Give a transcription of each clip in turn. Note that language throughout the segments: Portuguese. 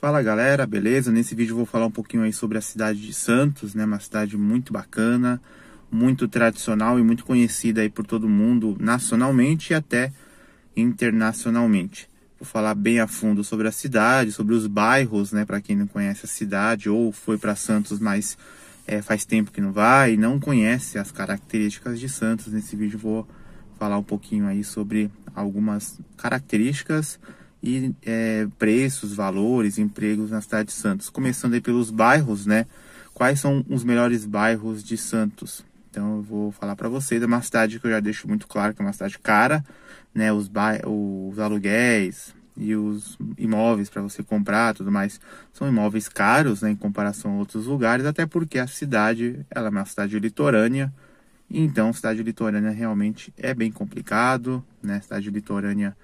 Fala galera, beleza? Nesse vídeo vou falar um pouquinho aí sobre a cidade de Santos, né? Uma cidade muito bacana, muito tradicional e muito conhecida aí por todo mundo, nacionalmente e até internacionalmente. Vou falar bem a fundo sobre a cidade, sobre os bairros, né? Para quem não conhece a cidade ou foi para Santos, mas é, faz tempo que não vai e não conhece as características de Santos. Nesse vídeo vou falar um pouquinho aí sobre algumas características e é, preços, valores, empregos na cidade de Santos. Começando aí pelos bairros, né? Quais são os melhores bairros de Santos? Então eu vou falar para vocês. É uma cidade que eu já deixo muito claro que é uma cidade cara, né? Os, os aluguéis e os imóveis para você comprar, tudo mais, são imóveis caros, né? Em comparação a outros lugares, até porque a cidade, ela é uma cidade litorânea. Então, cidade litorânea realmente é bem complicado, né? Cidade litorânea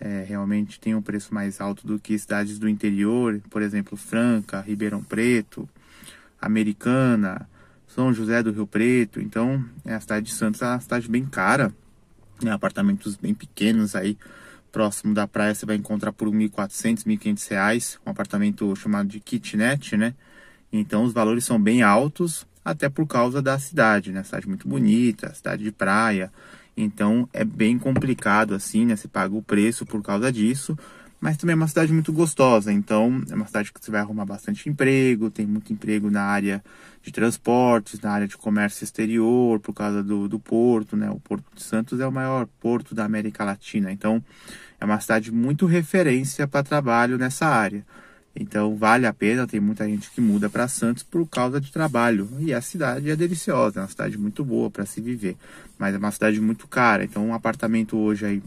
é, realmente tem um preço mais alto do que cidades do interior, por exemplo, Franca, Ribeirão Preto, Americana, São José do Rio Preto. Então, é, a cidade de Santos é uma cidade bem cara, né? apartamentos bem pequenos aí, próximo da praia você vai encontrar por R$ 1.400, R$ 1.500, um apartamento chamado de kitnet, né? Então os valores são bem altos, até por causa da cidade, né? Cidade muito bonita, cidade de praia, então é bem complicado assim, né? Você paga o preço por causa disso. Mas também é uma cidade muito gostosa, então é uma cidade que você vai arrumar bastante emprego, tem muito emprego na área de transportes, na área de comércio exterior, por causa do, do porto, né? O Porto de Santos é o maior porto da América Latina, então é uma cidade muito referência para trabalho nessa área. Então vale a pena, tem muita gente que muda para Santos por causa de trabalho. E a cidade é deliciosa, é uma cidade muito boa para se viver, mas é uma cidade muito cara. Então um apartamento hoje aí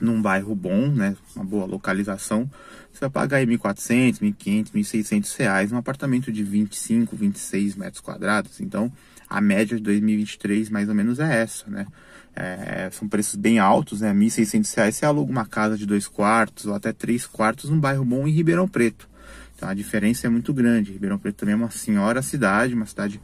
num bairro bom, né, uma boa localização, você vai pagar aí 1.400, 1.500, 1.600 reais um apartamento de 25, 26 metros quadrados. Então a média de 2023 mais ou menos é essa, né? É, são preços bem altos, né? R$ 1.600 você aluga uma casa de dois quartos ou até três quartos num bairro bom em Ribeirão Preto. Então a diferença é muito grande. Ribeirão Preto também é uma senhora cidade, uma cidade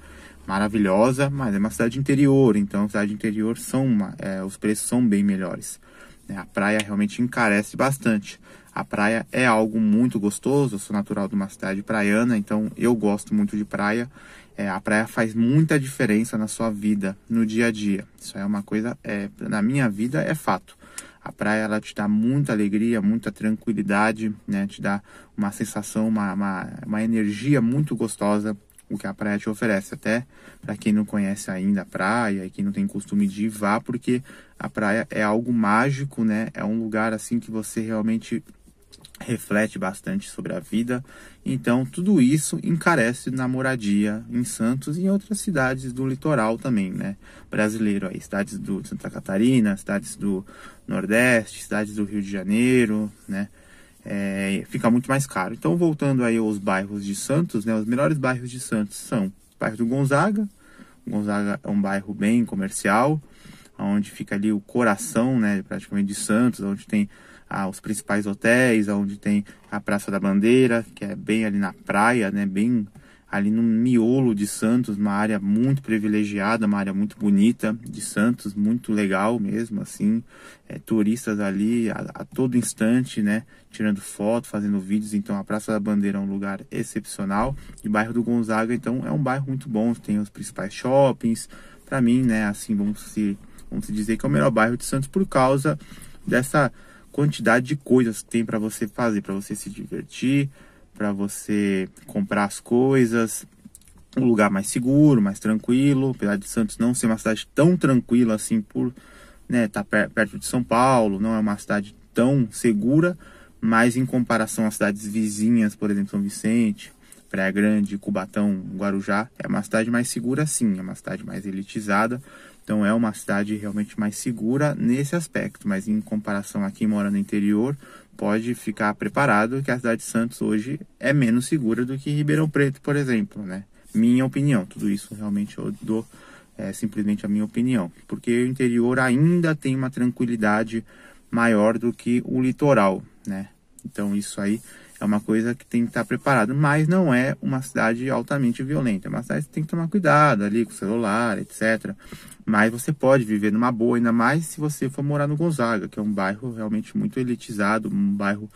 maravilhosa, mas é uma cidade interior. Então, cidade interior são uma, é, os preços são bem melhores. Né? A praia realmente encarece bastante. A praia é algo muito gostoso. Eu sou natural de uma cidade praiana, então eu gosto muito de praia é, a praia faz muita diferença na sua vida, no dia a dia. Isso é uma coisa, é, na minha vida, é fato. A praia ela te dá muita alegria, muita tranquilidade, né? Te dá uma sensação, uma, uma, uma energia muito gostosa o que a praia te oferece. Até para quem não conhece ainda a praia e quem não tem costume de ir, vá, porque a praia é algo mágico, né? É um lugar assim que você realmente reflete bastante sobre a vida. Então, tudo isso encarece na moradia em Santos e em outras cidades do litoral também, né? Brasileiro aí, cidades do Santa Catarina, cidades do Nordeste, cidades do Rio de Janeiro, né? É, fica muito mais caro. Então, voltando aí aos bairros de Santos, né? Os melhores bairros de Santos são o bairro do Gonzaga. O Gonzaga é um bairro bem comercial, onde fica ali o coração, né, praticamente de Santos, onde tem ah, os principais hotéis, onde tem a Praça da Bandeira, que é bem ali na praia, né, bem ali no miolo de Santos, uma área muito privilegiada, uma área muito bonita de Santos, muito legal mesmo, assim, é, turistas ali a, a, todo instante, né, tirando foto, fazendo vídeos, então a Praça da Bandeira é um lugar excepcional, e o bairro do Gonzaga, então, é um bairro muito bom, tem os principais shoppings, para mim, né, assim, vamos se vamos dizer que é o melhor bairro de Santos por causa dessa quantidade de coisas que tem para você fazer, para você se divertir, para você comprar as coisas, um lugar mais seguro, mais tranquilo, apesar de Santos não ser uma cidade tão tranquila assim por né, tá perto de São Paulo, não é uma cidade tão segura, mas em comparação às cidades vizinhas, por exemplo, São Vicente, Praia Grande, Cubatão, Guarujá, é uma cidade mais segura sim, é uma cidade mais elitizada, então é uma cidade realmente mais segura nesse aspecto, mas em comparação a quem mora no interior, pode ficar preparado que a cidade de Santos hoje é menos segura do que Ribeirão Preto, por exemplo, né? Minha opinião, tudo isso realmente eu dou é, simplesmente a minha opinião, porque o interior ainda tem uma tranquilidade maior do que o litoral, né? Então isso aí é uma coisa que tem que estar preparado, mas não é uma cidade altamente violenta. É uma cidade que tem que tomar cuidado ali com o celular, etc. Mas você pode viver numa boa, ainda mais se você for morar no Gonzaga, que é um bairro realmente muito elitizado, um bairro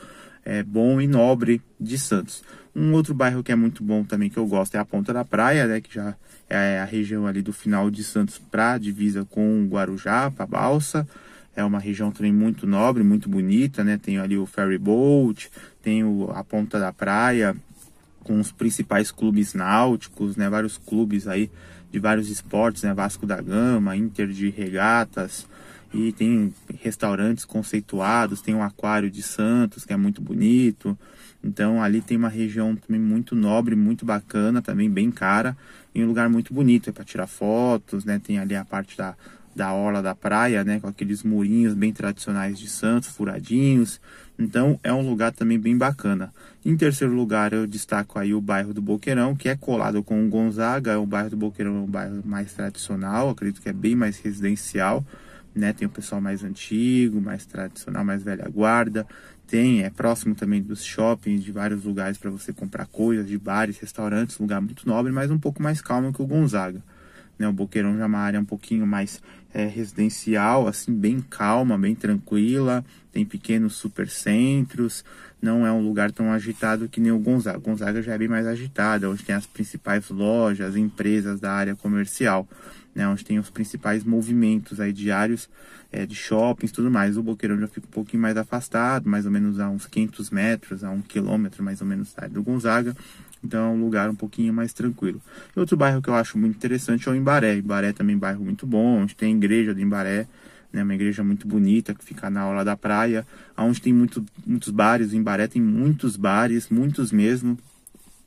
é, bom e nobre de Santos. Um outro bairro que é muito bom também que eu gosto é a Ponta da Praia, né, que já é a região ali do final de Santos para divisa com Guarujá, para Balsa é uma região também muito nobre, muito bonita, né? Tem ali o ferry boat, tem o, a ponta da praia com os principais clubes náuticos, né? Vários clubes aí de vários esportes, né? Vasco da Gama, Inter de regatas e tem restaurantes conceituados, tem o aquário de Santos que é muito bonito. Então ali tem uma região também muito nobre, muito bacana, também bem cara e um lugar muito bonito é para tirar fotos, né? Tem ali a parte da da orla da praia, né, com aqueles murinhos bem tradicionais de Santos, furadinhos. Então é um lugar também bem bacana. Em terceiro lugar, eu destaco aí o bairro do Boqueirão, que é colado com o Gonzaga. O é bairro do Boqueirão é um bairro mais tradicional, acredito que é bem mais residencial, né? Tem o pessoal mais antigo, mais tradicional, mais velha guarda. Tem, é próximo também dos shoppings, de vários lugares para você comprar coisas, de bares, restaurantes, lugar muito nobre, mas um pouco mais calmo que o Gonzaga né? O Boqueirão já é uma área um pouquinho mais é, residencial, assim, bem calma, bem tranquila, tem pequenos supercentros, não é um lugar tão agitado que nem o Gonzaga. O Gonzaga já é bem mais agitada, onde tem as principais lojas, empresas da área comercial, né? Onde tem os principais movimentos aí diários é, de shoppings tudo mais. O Boqueirão já fica um pouquinho mais afastado, mais ou menos a uns 500 metros, a um quilômetro mais ou menos da área do Gonzaga. Então é um lugar um pouquinho mais tranquilo. E outro bairro que eu acho muito interessante é o Embaré Imbaré é também é um bairro muito bom, onde tem a igreja do Embaré, né, uma igreja muito bonita que fica na aula da praia, onde tem muito, muitos bares. O Imbaré tem muitos bares, muitos mesmo,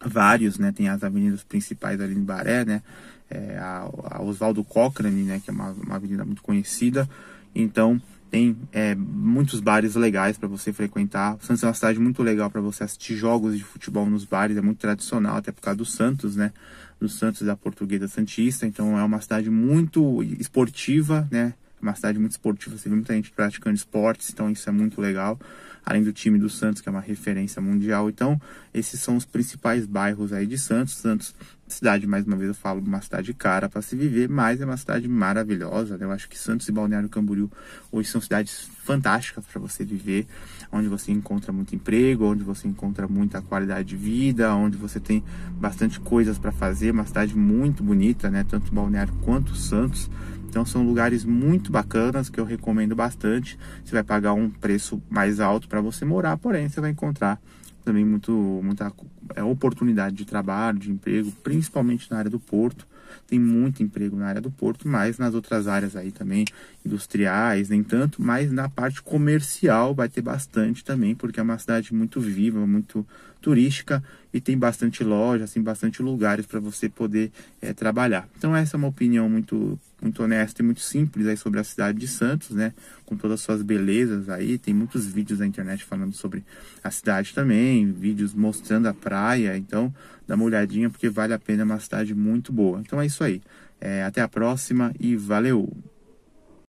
vários, né? Tem as avenidas principais ali em Baré, né? É, a, a Oswaldo Cochrane, né? Que é uma, uma avenida muito conhecida. Então, tem é, muitos bares legais para você frequentar. O Santos é uma cidade muito legal para você assistir jogos de futebol nos bares, é muito tradicional, até por causa do Santos, né? Do Santos da Portuguesa Santista, então é uma cidade muito esportiva, né? É uma cidade muito esportiva, você vê muita gente praticando esportes, então isso é muito legal. Além do time do Santos, que é uma referência mundial. Então, esses são os principais bairros aí de Santos. Santos, cidade, mais uma vez eu falo, uma cidade cara para se viver, mas é uma cidade maravilhosa. Né? Eu acho que Santos e Balneário Camboriú hoje são cidades fantásticas para você viver, onde você encontra muito emprego, onde você encontra muita qualidade de vida, onde você tem bastante coisas para fazer. Uma cidade muito bonita, né? Tanto Balneário quanto Santos. Então são lugares muito bacanas que eu recomendo bastante. Você vai pagar um preço mais alto para você morar, porém você vai encontrar também muito, muita é, oportunidade de trabalho, de emprego, principalmente na área do porto. Tem muito emprego na área do porto, mas nas outras áreas aí também, industriais, nem tanto, mas na parte comercial vai ter bastante também, porque é uma cidade muito viva, muito turística e tem bastante lojas, tem bastante lugares para você poder é, trabalhar. Então, essa é uma opinião muito muito honesta e muito simples aí sobre a cidade de Santos, né? Com todas as suas belezas aí. Tem muitos vídeos na internet falando sobre a cidade também, vídeos mostrando a praia. Então, dá uma olhadinha porque vale a pena, é uma cidade muito boa. Então é isso aí. É, até a próxima e valeu!